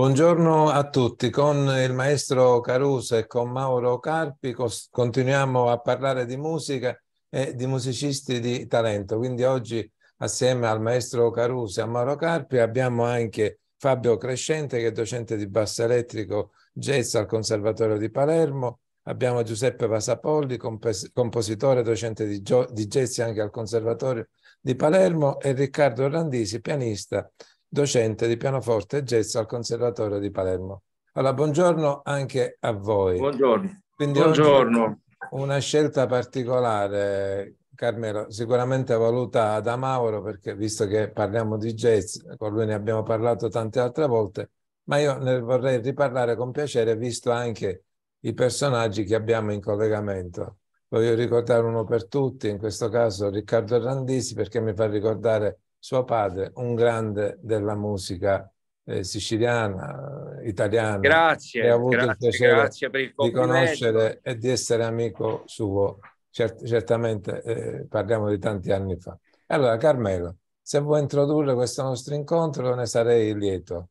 Buongiorno a tutti, con il maestro Caruso e con Mauro Carpi continuiamo a parlare di musica e di musicisti di talento. Quindi oggi assieme al maestro Caruso e a Mauro Carpi abbiamo anche Fabio Crescente che è docente di basso elettrico jazz al Conservatorio di Palermo, abbiamo Giuseppe Vasapolli, compositore e docente di, jazz anche al Conservatorio di Palermo e Riccardo Orlandisi, pianista docente di pianoforte e jazz al Conservatorio di Palermo. Allora, buongiorno anche a voi. Buongiorno. Quindi buongiorno. Una scelta particolare, Carmelo, sicuramente voluta da Mauro, perché visto che parliamo di jazz, con lui ne abbiamo parlato tante altre volte, ma io ne vorrei riparlare con piacere, visto anche i personaggi che abbiamo in collegamento. Voglio ricordare uno per tutti, in questo caso Riccardo Randisi, perché mi fa ricordare suo padre, un grande della musica eh, siciliana, eh, italiana. Grazie, e ho avuto grazie, il piacere per il di conoscere e di essere amico suo. Cert certamente eh, parliamo di tanti anni fa. Allora, Carmelo, se vuoi introdurre questo nostro incontro, ne sarei lieto.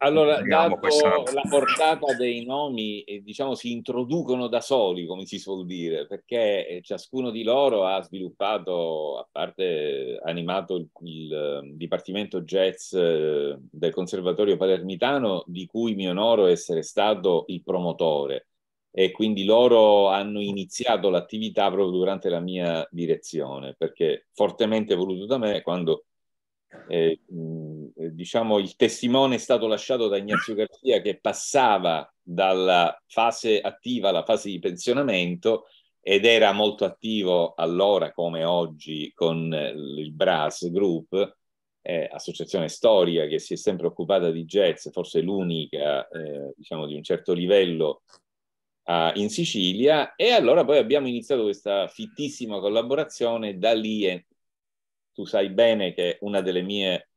Allora, dato la portata dei nomi, eh, diciamo, si introducono da soli, come si suol dire, perché eh, ciascuno di loro ha sviluppato, a parte eh, animato il, il ehm, Dipartimento Jazz del Conservatorio Palermitano, di cui mi onoro essere stato il promotore. E quindi loro hanno iniziato l'attività proprio durante la mia direzione, perché fortemente voluto da me quando... Eh, diciamo, il testimone è stato lasciato da Ignazio Garzia che passava dalla fase attiva alla fase di pensionamento ed era molto attivo allora come oggi con eh, il Brass Group, eh, associazione storica che si è sempre occupata di jazz, forse l'unica eh, diciamo di un certo livello a, in Sicilia e allora poi abbiamo iniziato questa fittissima collaborazione da lì è, tu sai bene che una delle mie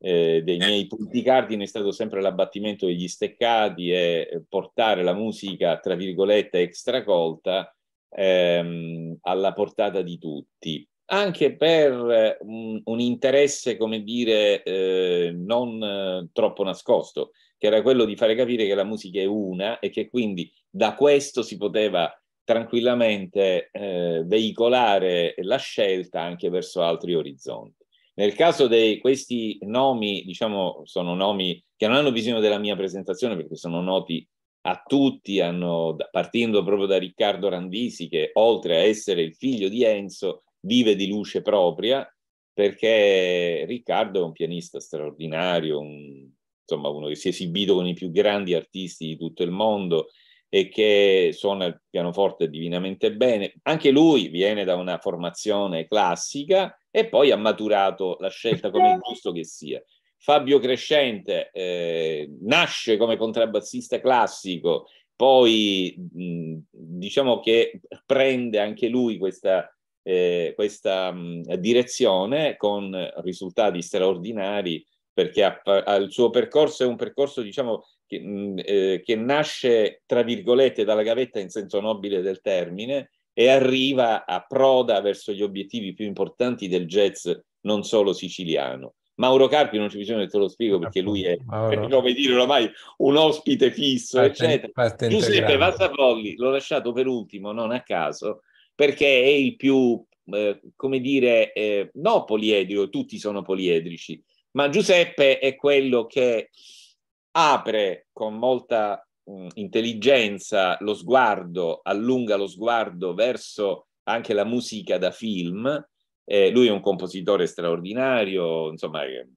eh, dei eh. miei punti cardine è stato sempre l'abbattimento degli steccati e eh, portare la musica, tra virgolette, extracolta ehm, alla portata di tutti, anche per eh, un, un interesse, come dire, eh, non eh, troppo nascosto, che era quello di fare capire che la musica è una e che quindi da questo si poteva tranquillamente veicolare la scelta anche verso altri orizzonti. Nel caso di questi nomi, diciamo, sono nomi che non hanno bisogno della mia presentazione perché sono noti a tutti, hanno, partendo proprio da Riccardo Randisi, che oltre a essere il figlio di Enzo, vive di luce propria, perché Riccardo è un pianista straordinario, un, insomma uno che si è esibito con i più grandi artisti di tutto il mondo e che suona il pianoforte divinamente bene. Anche lui viene da una formazione classica, e poi ha maturato la scelta come è eh. giusto che sia. Fabio Crescente eh, nasce come contrabbassista classico, poi mh, diciamo che prende anche lui questa, eh, questa mh, direzione con risultati straordinari perché ha, ha, il suo percorso è un percorso diciamo che, mh, eh, che nasce tra virgolette dalla gavetta in senso nobile del termine e arriva a proda verso gli obiettivi più importanti del jazz non solo siciliano. Mauro Carpi non c'è bisogno che te lo spiego perché lui è, Mauro. come dire, ormai un ospite fisso, parte, eccetera. Parte Giuseppe Vassapolli l'ho lasciato per ultimo, non a caso, perché è il più, eh, come dire, eh, no poliedrico, tutti sono poliedrici, ma Giuseppe è quello che apre con molta mh, mm, intelligenza lo sguardo, allunga lo sguardo verso anche la musica da film. Eh, lui è un compositore straordinario, insomma, eh,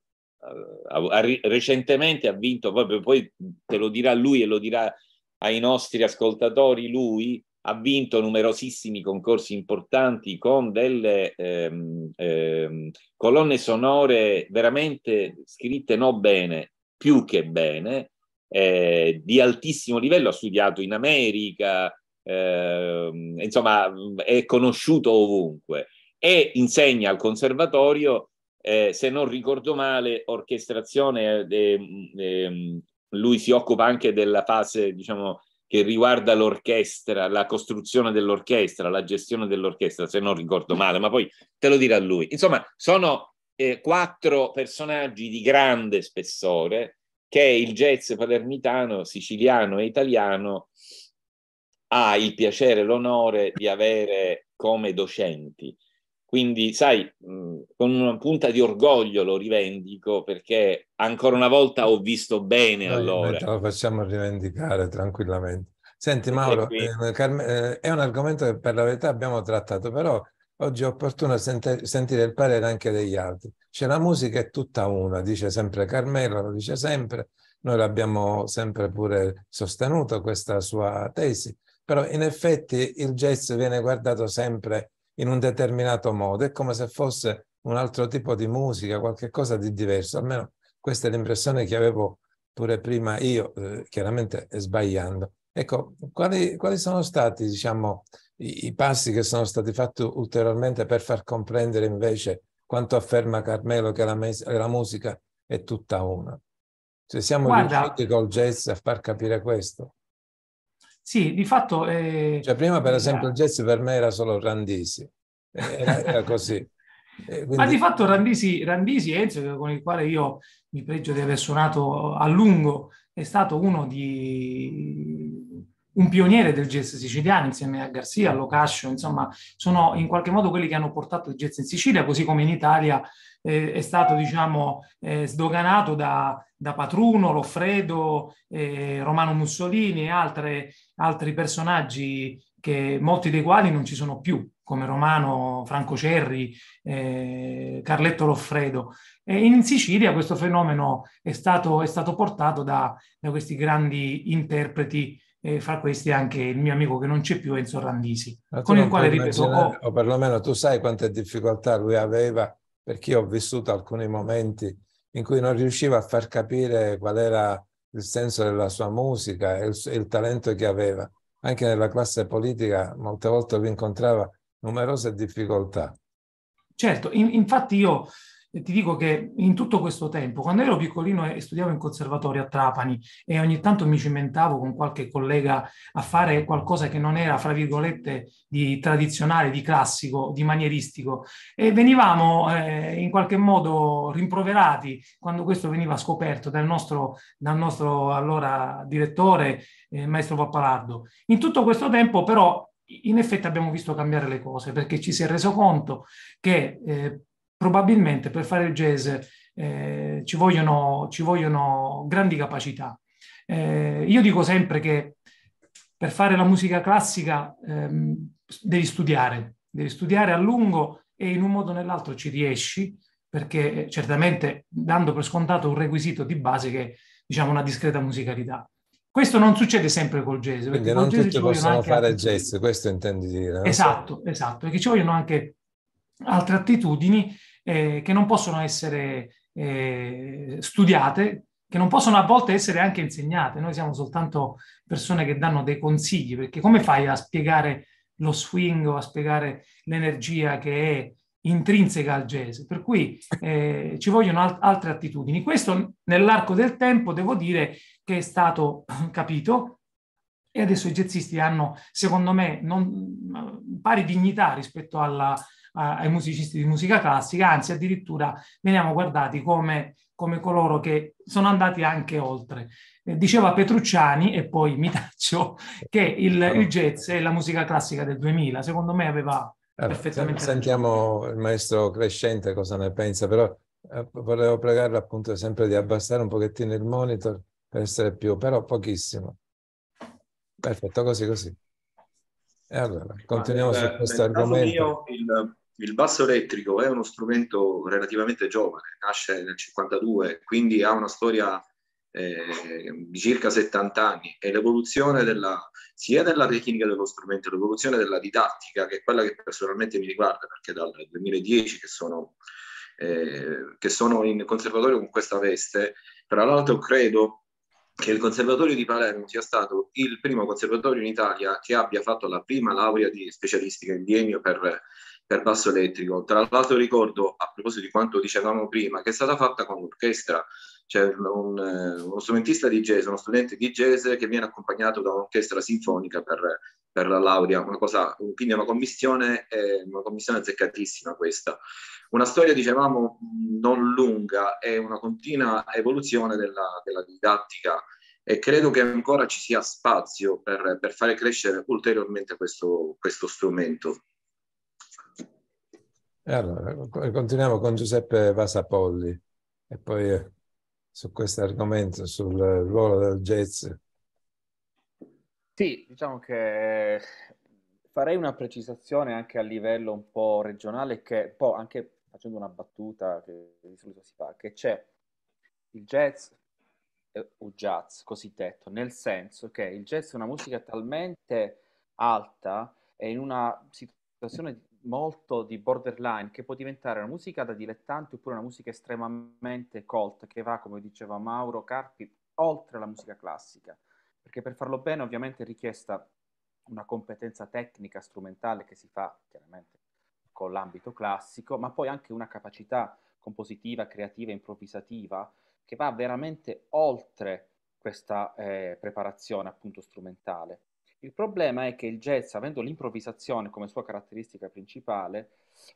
ha, ha, recentemente ha vinto, proprio poi te lo dirà lui e lo dirà ai nostri ascoltatori, lui ha vinto numerosissimi concorsi importanti con delle ehm, ehm, colonne sonore veramente scritte no bene, più che bene, eh, di altissimo livello, ha studiato in America, eh, insomma è conosciuto ovunque e insegna al conservatorio, eh, se non ricordo male, orchestrazione, eh, lui si occupa anche della fase, diciamo, che riguarda l'orchestra, la costruzione dell'orchestra, la gestione dell'orchestra, se non ricordo male, ma poi te lo dirà lui. Insomma, sono eh, quattro personaggi di grande spessore che il jazz palermitano, siciliano e italiano ha il piacere, e l'onore di avere come docenti. Quindi, sai, mm, con una punta di orgoglio lo rivendico perché ancora una volta ho visto bene noi, allora. Ce lo facciamo rivendicare tranquillamente. Senti Mauro, eh, Carme, eh, è un argomento che per la verità abbiamo trattato, però Oggi è opportuno sentire il parere anche degli altri. Cioè la musica è tutta una, dice sempre Carmelo, lo dice sempre, noi l'abbiamo sempre pure sostenuto questa sua tesi, però in effetti il jazz viene guardato sempre in un determinato modo, è come se fosse un altro tipo di musica, qualcosa di diverso, almeno questa è l'impressione che avevo pure prima io, eh, chiaramente sbagliando. Ecco, quali, quali sono stati, diciamo, i, i, passi che sono stati fatti ulteriormente per far comprendere invece quanto afferma Carmelo che la, mes- la musica è tutta una? Cioè siamo Guarda, riusciti col jazz a far capire questo? Sì, di fatto... Eh, cioè, prima, per eh, esempio, eh, il jazz per me era solo Randisi, era, era così. Quindi... Ma di fatto Randisi, Randisi Enzo, con il quale io mi pregio di aver suonato a lungo, è stato uno di, un pioniere del jazz siciliano insieme a Garcia, a Locascio, insomma, sono in qualche modo quelli che hanno portato il jazz in Sicilia, così come in Italia eh, è stato, diciamo, eh, sdoganato da, da, Patruno, Loffredo, eh, Romano Mussolini e altre, altri personaggi che, molti dei quali non ci sono più, come Romano, Franco Cerri, eh, Carletto Loffredo. E in Sicilia questo fenomeno è stato, è stato portato da, da questi grandi interpreti e fra questi anche il mio amico che non c'è più, Enzo Randisi, con il quale ripeto... Oh, o perlomeno tu sai quante difficoltà lui aveva, perché io ho vissuto alcuni momenti in cui non riusciva a far capire qual era il senso della sua musica e il, il talento che aveva. Anche nella classe politica molte volte lui incontrava numerose difficoltà. Certo, in, infatti io ti dico che in tutto questo tempo, quando ero piccolino e studiavo in conservatorio a Trapani e ogni tanto mi cimentavo con qualche collega a fare qualcosa che non era, fra virgolette, di tradizionale, di classico, di manieristico, e venivamo eh, in qualche modo rimproverati quando questo veniva scoperto dal nostro, dal nostro allora direttore, eh, maestro Pappalardo. In tutto questo tempo però in effetti abbiamo visto cambiare le cose perché ci si è reso conto che eh, probabilmente per fare il jazz eh, ci, vogliono, ci, vogliono, grandi capacità. Eh, io dico sempre che per fare la musica classica ehm, devi studiare, devi studiare a lungo e in un modo o nell'altro ci riesci, perché eh, certamente dando per scontato un requisito di base che è diciamo, una discreta musicalità. Questo non succede sempre col jazz. Quindi non tutti possono fare altri... jazz, questo intendi dire. Esatto, so. esatto, perché ci vogliono anche altre attitudini eh, che non possono essere eh, studiate, che non possono a volte essere anche insegnate. Noi siamo soltanto persone che danno dei consigli, perché come fai a spiegare lo swing o a spiegare l'energia che è intrinseca al jazz? Per cui eh, ci vogliono alt- altre attitudini. Questo nell'arco del tempo devo dire che è stato capito, e adesso i jazzisti hanno, secondo me, non, pari dignità rispetto alla, ai musicisti di musica classica, anzi addirittura veniamo guardati come, come coloro che sono andati anche oltre. Eh, diceva Petrucciani e poi mi taccio, che il, ah, il, jazz è la musica classica del 2000, secondo me aveva eh, perfettamente... Sentiamo il maestro Crescente cosa ne pensa, però eh, volevo pregarlo appunto sempre di abbassare un pochettino il monitor per essere più, però pochissimo. Perfetto, così, così. E allora, continuiamo Ma, su questo argomento. Mio, il il basso elettrico è uno strumento relativamente giovane, nasce nel 1952, quindi ha una storia eh, di circa 70 anni e l'evoluzione della, sia della tecnica dello strumento, l'evoluzione della didattica, che è quella che personalmente mi riguarda, perché dal 2010 che sono, eh, che sono in conservatorio con questa veste, tra l'altro credo che il Conservatorio di Palermo sia stato il primo conservatorio in Italia che abbia fatto la prima laurea di specialistica in biennio per per basso elettrico. Tra l'altro ricordo, a proposito di quanto dicevamo prima, che è stata fatta con l'orchestra, c'è cioè un, eh, uno strumentista di jazz, uno studente di jazz che viene accompagnato da un'orchestra sinfonica per, per la laurea, una cosa, quindi è una commissione, una commissione azzeccatissima questa. Una storia, dicevamo, non lunga, è una continua evoluzione della, della didattica e credo che ancora ci sia spazio per, per fare crescere ulteriormente questo, questo strumento. Eh, allora, continuiamo con Giuseppe Vasapolli e poi eh, su questo argomento, sul ruolo del jazz. Sì, diciamo che eh, farei una precisazione anche a livello un po' regionale, che poi anche facendo una battuta che di solito si fa, che c'è il jazz o jazz cosiddetto, nel senso che il jazz è una musica talmente alta e in una situazione molto di borderline che può diventare una musica da dilettanti oppure una musica estremamente cult che va, come diceva Mauro Carpi, oltre la musica classica. Perché per farlo bene ovviamente è richiesta una competenza tecnica, strumentale che si fa chiaramente con l'ambito classico, ma poi anche una capacità compositiva, creativa, improvvisativa che va veramente oltre questa eh, preparazione appunto strumentale. Il problema è che il jazz, avendo l'improvvisazione come sua caratteristica principale,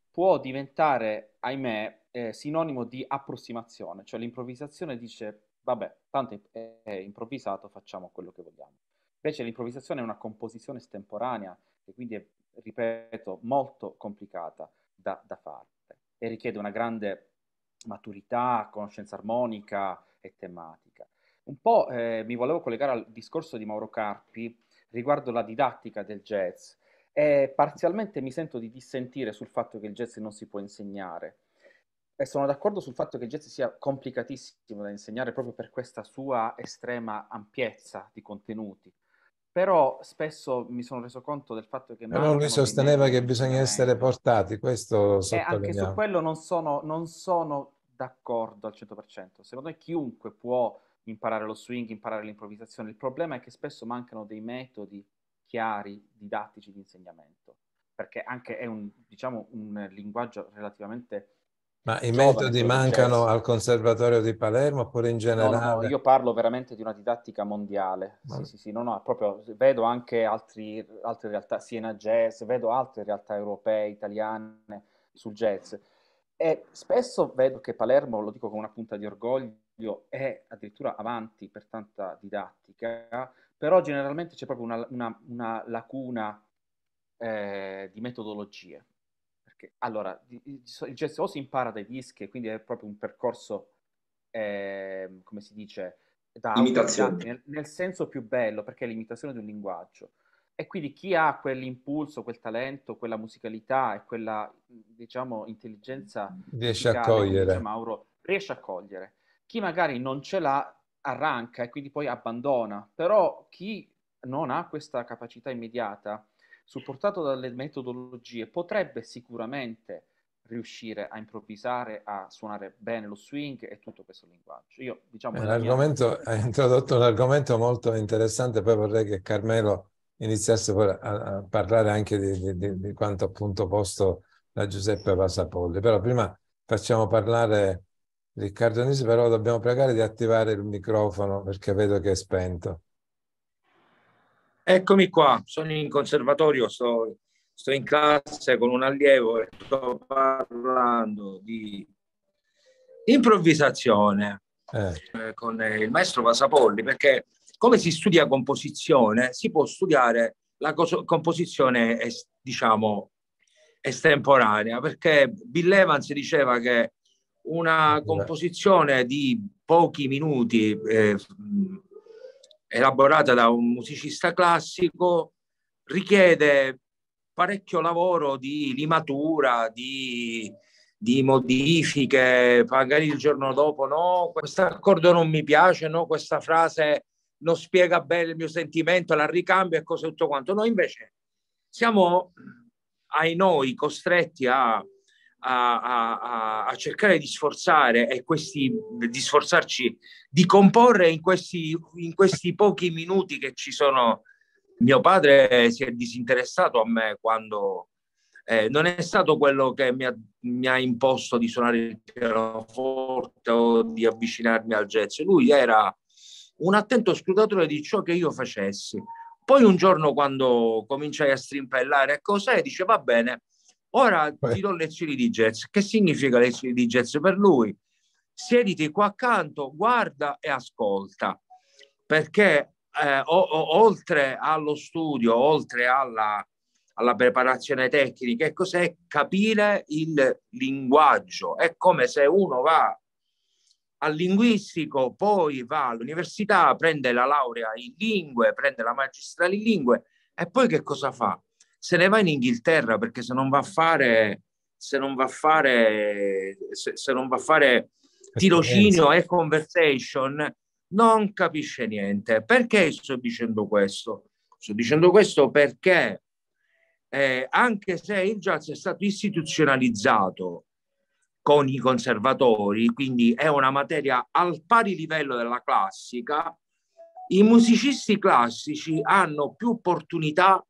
può diventare, ahimè, eh, sinonimo di approssimazione, cioè l'improvvisazione dice vabbè, tanto è, improvvisato, facciamo quello che vogliamo. Invece l'improvvisazione è una composizione estemporanea e quindi è, ripeto, molto complicata da, da fare e richiede una grande maturità, conoscenza armonica e tematica. Un po' eh, mi volevo collegare al discorso di Mauro Carpi riguardo la didattica del jazz e parzialmente mi sento di dissentire sul fatto che il jazz non si può insegnare. E sono d'accordo sul fatto che il jazz sia complicatissimo da insegnare proprio per questa sua estrema ampiezza di contenuti. Però spesso mi sono reso conto del fatto che... Però lui sosteneva che bisogna essere portati, questo E anche su quello non sono, non sono d'accordo al 100%. Secondo me chiunque può imparare lo swing, imparare l'improvvisazione. Il problema è che spesso mancano dei metodi chiari, didattici di insegnamento, perché anche è un, diciamo, un linguaggio relativamente... Ma i metodi mancano al Conservatorio di Palermo oppure in generale? No, no, io parlo veramente di una didattica mondiale. Sì, sì, sì, no, no, proprio vedo anche altri, altre realtà, Siena Jazz, vedo altre realtà europee, italiane sul jazz. E spesso vedo che Palermo, lo dico con una punta di orgoglio, è addirittura avanti per tanta didattica, però generalmente c'è proprio una, una, una lacuna eh, di metodologie. Perché, allora, il GSO si impara dai dischi, quindi è proprio un percorso, eh, come si dice, da imitazione. Nel, nel, senso più bello, perché è l'imitazione di un linguaggio. E quindi chi ha quell'impulso, quel talento, quella musicalità e quella, diciamo, intelligenza riesce a cogliere. Mauro, riesce a cogliere. Chi magari non ce l'ha arranca e quindi poi abbandona, però chi non ha questa capacità immediata, supportato dalle metodologie, potrebbe sicuramente riuscire a improvvisare, a suonare bene lo swing e tutto questo linguaggio. Io, diciamo, l'argomento, mia... Hai introdotto un argomento molto interessante, poi vorrei che Carmelo iniziasse a, parlare anche di, di, di, quanto appunto posto da Giuseppe Pasapolli, però prima facciamo parlare Riccardo Nisi, però dobbiamo pregare di attivare il microfono perché vedo che è spento. Eccomi qua, sono in conservatorio, sto, sto in classe con un allievo e sto parlando di improvvisazione eh. eh con il maestro Vasapolli perché come si studia composizione si può studiare la composizione diciamo estemporanea perché Bill Evans diceva che una composizione di pochi minuti eh, elaborata da un musicista classico richiede parecchio lavoro di limatura, di, di modifiche, magari il giorno dopo no, questo accordo non mi piace, no, questa frase non spiega bene il mio sentimento, la ricambio e cose tutto quanto. Noi invece siamo ai noi costretti a a, a, a cercare di sforzare e questi, di sforzarci di comporre in questi, in questi pochi minuti che ci sono. Mio padre si è disinteressato a me quando eh, non è stato quello che mi ha, mi ha, imposto di suonare il pianoforte o di avvicinarmi al jazz. Lui era un attento scrutatore di ciò che io facessi. Poi un giorno quando cominciai a strimpellare e cos'è, dice va bene, Ora Beh. ti do lezioni di jazz. Che significa lezioni di jazz per lui? Siediti qua accanto, guarda e ascolta, perché eh, o, o, oltre allo studio, oltre alla, alla preparazione tecnica, è cos'è capire il linguaggio. È come se uno va al linguistico, poi va all'università, prende la laurea in lingue, prende la magistrale in lingue e poi che cosa fa? se ne va in Inghilterra perché se non va a fare, se non va a fare, se, se non va a fare tirocinio e conversation, non capisce niente. Perché sto dicendo questo? Sto dicendo questo perché eh, anche se il jazz è stato istituzionalizzato con i conservatori, quindi è una materia al pari livello della classica, i musicisti classici hanno più opportunità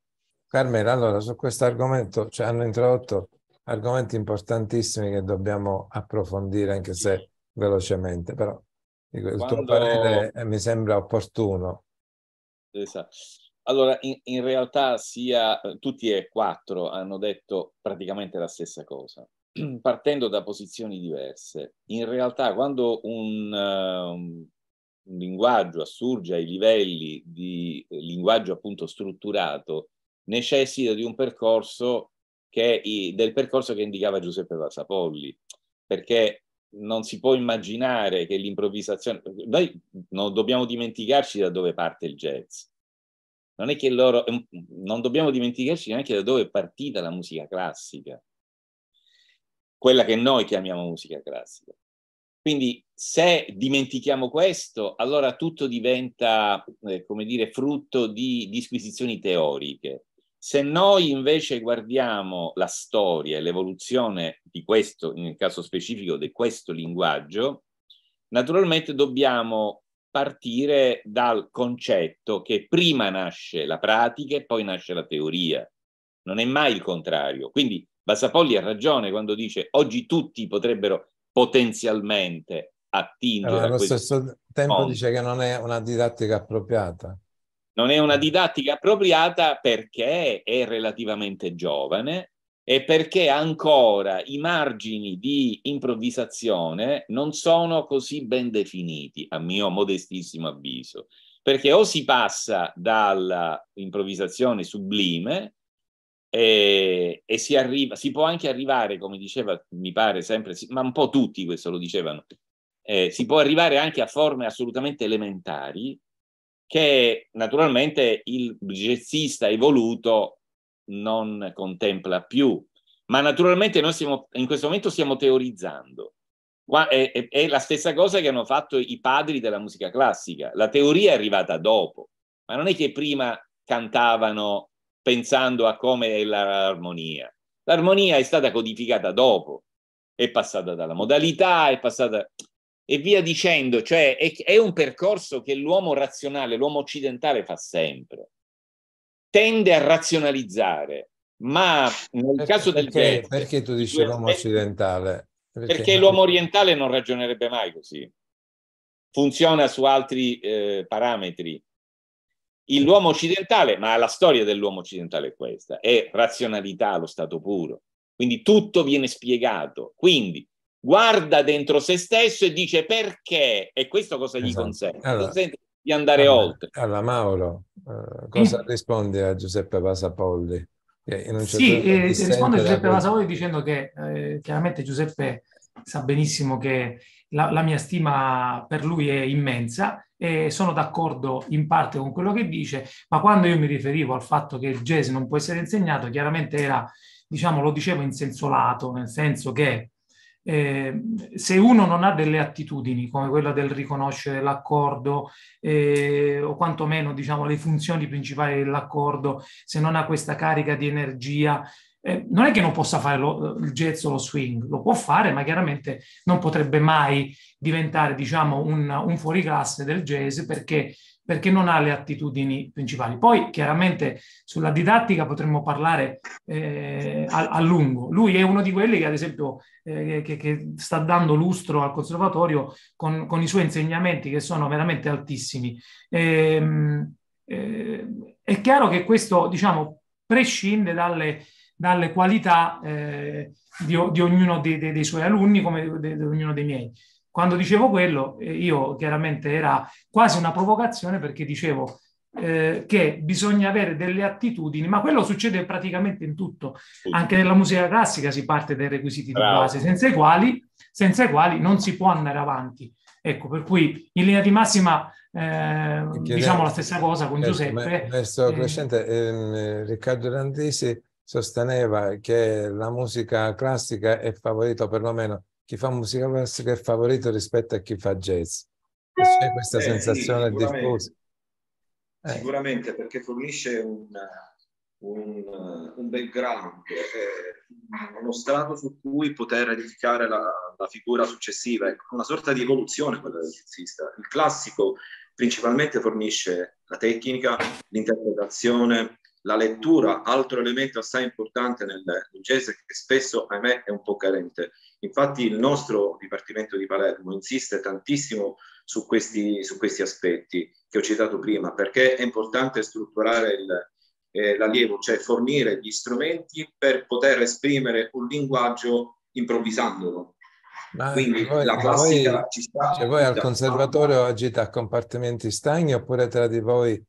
Carmela, allora su questo argomento cioè, hanno introdotto argomenti importantissimi che dobbiamo approfondire, anche se velocemente, però dico, il Quando... tuo parere mi sembra opportuno. Esatto. Allora, in, in, realtà sia eh, tutti e quattro hanno detto praticamente la stessa cosa, partendo da posizioni diverse. In realtà, quando un, uh, un linguaggio assurge ai livelli di linguaggio appunto strutturato, necessita di un percorso che, del percorso che indicava Giuseppe Vasapolli, perché non si può immaginare che l'improvvisazione... Noi non dobbiamo dimenticarci da dove parte il jazz. Non è che loro... Non dobbiamo dimenticarci neanche da dove è partita la musica classica, quella che noi chiamiamo musica classica. Quindi se dimentichiamo questo, allora tutto diventa, eh, come dire, frutto di disquisizioni teoriche se noi invece guardiamo la storia e l'evoluzione di questo, nel caso specifico di questo linguaggio, naturalmente dobbiamo partire dal concetto che prima nasce la pratica e poi nasce la teoria. Non è mai il contrario. Quindi Bassapolli ha ragione quando dice oggi tutti potrebbero potenzialmente attingere. Però allo stesso tempo mondo. dice che non è una didattica appropriata. Non è una didattica appropriata perché è relativamente giovane e perché ancora i margini di improvvisazione non sono così ben definiti, a mio modestissimo avviso. Perché o si passa dall'improvvisazione sublime, e, e si, arriva, si può anche arrivare, come diceva, mi pare sempre, ma un po' tutti questo lo dicevano, eh, si può arrivare anche a forme assolutamente elementari che naturalmente il jazzista evoluto non contempla più. Ma naturalmente noi siamo, in questo momento stiamo teorizzando. È, è, è la stessa cosa che hanno fatto i padri della musica classica. La teoria è arrivata dopo, ma non è che prima cantavano pensando a come è l'armonia. L'armonia è stata codificata dopo, è passata dalla modalità, è passata e via dicendo, cioè è, è un percorso che l'uomo razionale, l'uomo occidentale fa sempre, tende a razionalizzare, ma nel perché, caso del perché, genere, perché tu dici l'uomo occidentale? Perché, perché l'uomo orientale non ragionerebbe mai così, funziona su altri eh, parametri. L'uomo occidentale, ma la storia dell'uomo occidentale è questa, è razionalità allo stato puro, quindi tutto viene spiegato. Quindi guarda dentro se stesso e dice perché, e questo cosa gli esatto. consente? Allora, consente di andare allora, oltre. Allora Mauro, eh, cosa eh. Mm. rispondi a Giuseppe Vasapolli? Sì, certo eh, risponde Giuseppe Vasapolli dicendo che eh, chiaramente Giuseppe sa benissimo che la, la, mia stima per lui è immensa e sono d'accordo in parte con quello che dice, ma quando io mi riferivo al fatto che il jazz non può essere insegnato, chiaramente era, diciamo, lo dicevo in senso lato, nel senso che eh, se uno non ha delle attitudini come quella del riconoscere l'accordo eh, o quantomeno diciamo, le funzioni principali dell'accordo, se non ha questa carica di energia, eh, non è che non possa fare lo, il jazz o lo swing, lo può fare, ma chiaramente non potrebbe mai diventare diciamo, un, un fuoriclasse del jazz perché perché non ha le attitudini principali. Poi chiaramente sulla didattica potremmo parlare eh, a, a, lungo. Lui è uno di quelli che ad esempio eh, che, che sta dando lustro al conservatorio con, con, i suoi insegnamenti che sono veramente altissimi. E, ehm, eh, è chiaro che questo diciamo, prescinde dalle, dalle qualità eh, di, di, ognuno dei, dei, dei, suoi alunni come di, di ognuno dei miei. Quando dicevo quello, eh, io chiaramente era quasi una provocazione perché dicevo eh, che bisogna avere delle attitudini, ma quello succede praticamente in tutto. Anche nella musica classica si parte dai requisiti Bravo. di base, senza i, quali, senza i quali non si può andare avanti. Ecco, per cui in linea di massima eh, diciamo la stessa cosa con Giuseppe. Verso eh. crescente, eh, Riccardo Randisi sosteneva che la musica classica è favorita perlomeno chi fa musica classica è favorito rispetto a chi fa jazz. Eh, C'è questa eh, sensazione sì, sicuramente. diffusa. Eh. Sicuramente perché fornisce un, un, un background, eh, uno strato su cui poter edificare la, la figura successiva, una sorta di evoluzione quella del jazzista. Il classico principalmente fornisce la tecnica, l'interpretazione, la lettura, altro elemento assai importante nel, nel jazz che spesso, ahimè, è un po' carente Infatti il nostro Dipartimento di Palermo insiste tantissimo su questi, su questi aspetti che ho citato prima, perché è importante strutturare il, eh, l'allievo, cioè fornire gli strumenti per poter esprimere un linguaggio improvvisandolo. Ma Quindi voi, la classica voi, ci sta. Cioè voi al conservatorio agite a compartimenti stagni oppure tra di voi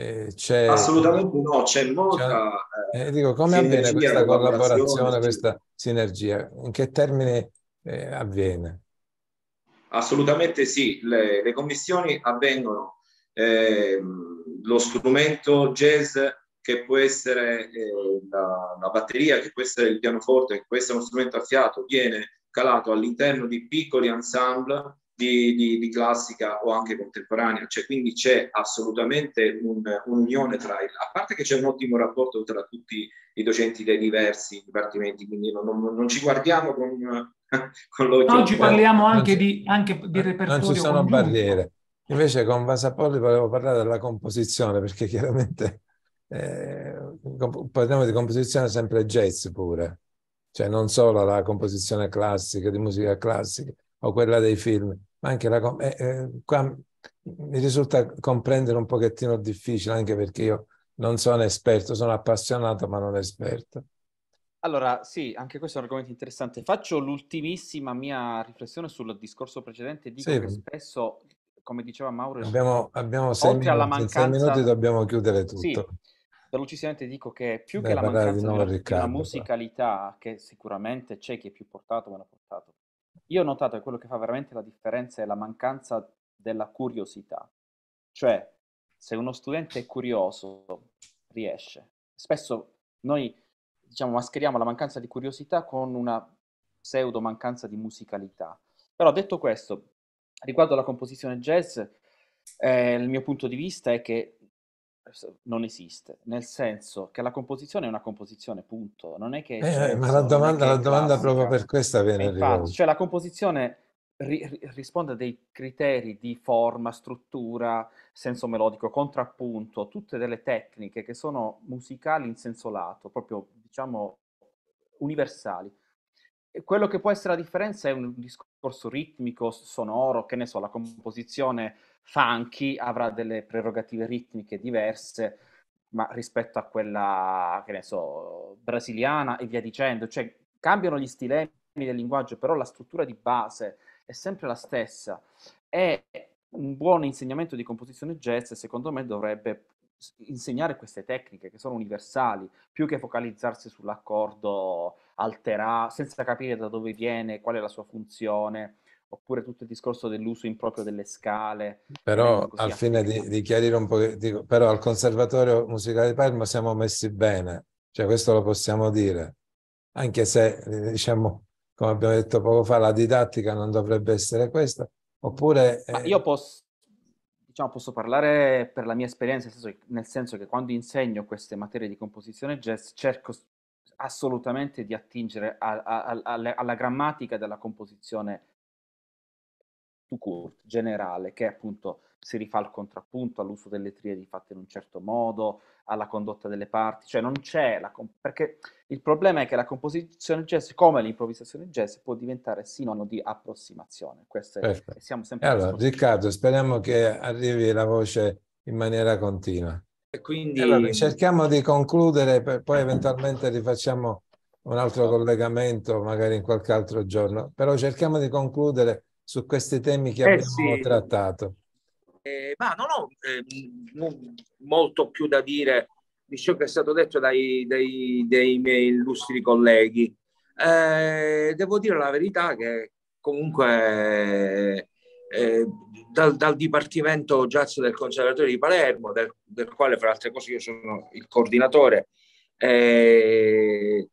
eh, Assolutamente no, c'è molta... Eh, eh, dico, come avviene questa collaborazione, questa sinergia? In che termine eh, avviene? Assolutamente sì, le, le commissioni avvengono. Ehm, lo strumento jazz che può essere eh, la, la, batteria, che può essere il pianoforte, che può essere uno strumento a fiato, viene calato all'interno di piccoli ensemble di, di, di, classica o anche contemporanea, cioè, quindi c'è assolutamente un, un'unione tra il, a parte che c'è un ottimo rapporto tra tutti i docenti dei diversi dipartimenti, quindi non, non, non ci guardiamo con, con l'occhio. Oggi parliamo anche, di, anche di repertorio. Non ci sono congiunto. barriere. Invece con Vasapolli volevo parlare della composizione, perché chiaramente eh, parliamo di composizione sempre jazz pure, cioè non solo la composizione classica, di musica classica o quella dei film, ma anche la... Eh, eh, qua mi risulta comprendere un pochettino difficile, anche perché io non sono esperto, sono appassionato ma non esperto. Allora, sì, anche questo è un argomento interessante. Faccio l'ultimissima mia riflessione sul discorso precedente. Dico sì. che spesso, come diceva Mauro, abbiamo, abbiamo sei oltre minuti, alla mancanza... sei minuti dobbiamo chiudere tutto. Sì, velocissimamente dico che più Beh, che la mancanza di una, musicalità, però. che sicuramente c'è chi è più portato o meno portato, io ho notato che quello che fa veramente la differenza è la mancanza della curiosità. Cioè, se uno studente è curioso, riesce. Spesso noi, diciamo, mascheriamo la mancanza di curiosità con una pseudo mancanza di musicalità. Però detto questo, riguardo alla composizione jazz, eh, il mio punto di vista è che non esiste, nel senso che la composizione è una composizione, punto. Non è che... Eh, ma la domanda, la domanda proprio per questa viene infatti, Cioè la composizione ri- risponde a dei criteri di forma, struttura, senso melodico, contrappunto, tutte delle tecniche che sono musicali in senso lato, proprio diciamo universali. E quello che può essere la differenza è un discorso discorso ritmico, sonoro, che ne so, la composizione funky avrà delle prerogative ritmiche diverse ma rispetto a quella, che ne so, brasiliana e via dicendo. Cioè, cambiano gli stilemi del linguaggio, però la struttura di base è sempre la stessa. E un buon insegnamento di composizione jazz, secondo me, dovrebbe insegnare queste tecniche che sono universali, più che focalizzarsi sull'accordo alterato, senza capire da dove viene, qual è la sua funzione, oppure tutto il discorso dell'uso improprio delle scale. Però al fine di, di, chiarire un po', dico, però al Conservatorio Musicale di Parma siamo messi bene, cioè questo lo possiamo dire, anche se diciamo, come abbiamo detto poco fa, la didattica non dovrebbe essere questa, oppure... Eh... io posso diciamo, posso parlare per la mia esperienza, nel senso, nel senso, che quando insegno queste materie di composizione jazz cerco assolutamente di attingere a, a, a, alla grammatica della composizione to court, generale, che appunto si rifà al contrappunto, all'uso delle triadi fatte in un certo modo, alla condotta delle parti, cioè non c'è la... Comp- perché il problema è che la composizione jazz, come l'improvvisazione jazz, può diventare sinonimo di approssimazione. Questo è, siamo sempre allora, Riccardo, speriamo che arrivi la voce in maniera continua. E quindi... Allora, cerchiamo di concludere, poi eventualmente rifacciamo un altro esatto. collegamento, magari in qualche altro giorno, però cerchiamo di concludere su questi temi che eh abbiamo sì. trattato. Eh, ma non ho eh, molto più da dire di ciò che è stato detto dai, dai, dai miei illustri colleghi. Eh, devo dire la verità che comunque eh, dal, dal, Dipartimento Jazz del Conservatorio di Palermo, del, del quale fra altre cose io sono il coordinatore, eh,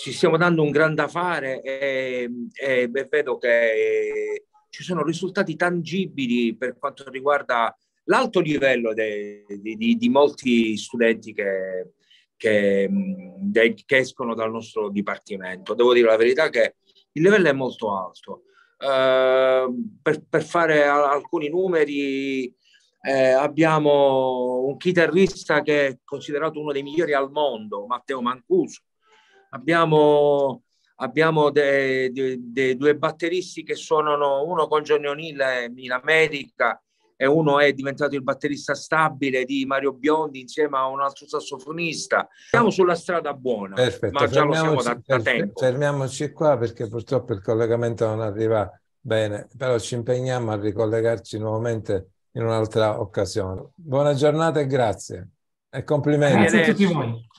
ci stiamo dando un gran da fare e, e vedo che ci sono risultati tangibili per quanto riguarda l'alto livello di, molti studenti che, che, mm, che, escono dal nostro dipartimento. Devo dire la verità che il livello è molto alto. Eh, per, per, fare alcuni numeri, eh, abbiamo un chitarrista che è considerato uno dei migliori al mondo, Matteo Mancuso. Abbiamo abbiamo dei, dei, dei due batteristi che suonano uno con Johnny O'Neill in America e uno è diventato il batterista stabile di Mario Biondi insieme a un altro sassofonista. Siamo sulla strada buona, Perfetto, ma già lo siamo da, da tempo. Fermiamoci qua perché purtroppo il collegamento non arriva bene, però ci impegniamo a ricollegarci nuovamente in un'altra occasione. Buona giornata e grazie. E complimenti. Grazie a tutti voi.